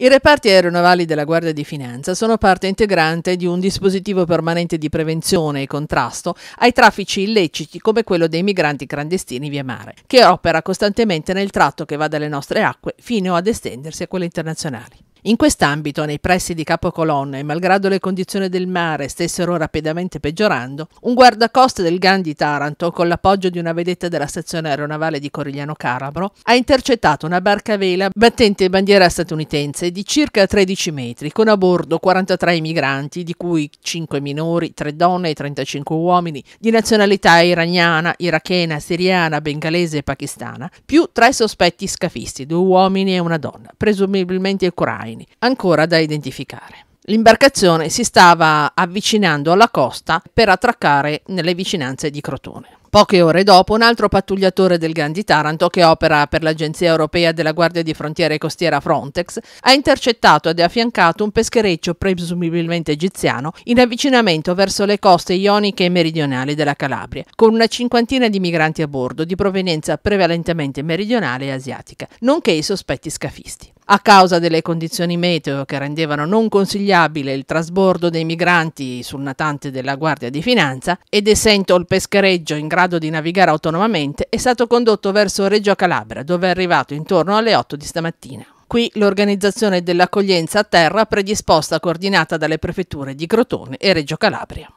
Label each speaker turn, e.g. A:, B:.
A: I reparti aeronavali della Guardia di Finanza sono parte integrante di un dispositivo permanente di prevenzione e contrasto ai traffici illeciti come quello dei migranti clandestini via mare, che opera costantemente nel tratto che va dalle nostre acque fino ad estendersi a quelle internazionali. In quest'ambito, nei pressi di Capocolonna e malgrado le condizioni del mare stessero rapidamente peggiorando, un guardacoste del GAN di Taranto, con l'appoggio di una vedetta della stazione aeronavale di Corigliano Carabro, ha intercettato una barca a vela battente bandiera statunitense grande di circa 13 metri, con a bordo 43 migranti, di cui 5 minori, 3 donne e 35 uomini, di nazionalità iraniana, irachena, siriana, bengalese e pakistana, più 3 sospetti scafisti, 2 uomini e una donna, presumibilmente ucraini, ancora da identificare. L'imbarcazione si stava avvicinando alla costa per attraccare nelle vicinanze di Crotone. Poche ore dopo, un altro pattugliatore del Grandi Taranto, che opera per l'Agenzia Europea della Guardia di Frontiera e Costiera Frontex, ha intercettato ed affiancato un peschereccio presumibilmente egiziano in avvicinamento verso le coste ioniche e meridionali della Calabria, con una cinquantina di migranti a bordo di provenienza prevalentemente meridionale e asiatica, nonché i sospetti scafisti. A causa delle condizioni meteo che rendevano non consigliabile il trasbordo dei migranti sul natante della Guardia di Finanza ed essendo il peschereggio in grado di navigare autonomamente, è stato condotto verso Reggio Calabria, dove è arrivato intorno alle 8 di stamattina. Qui l'organizzazione dell'accoglienza a terra predisposta coordinata dalle prefetture di Crotone e Reggio Calabria.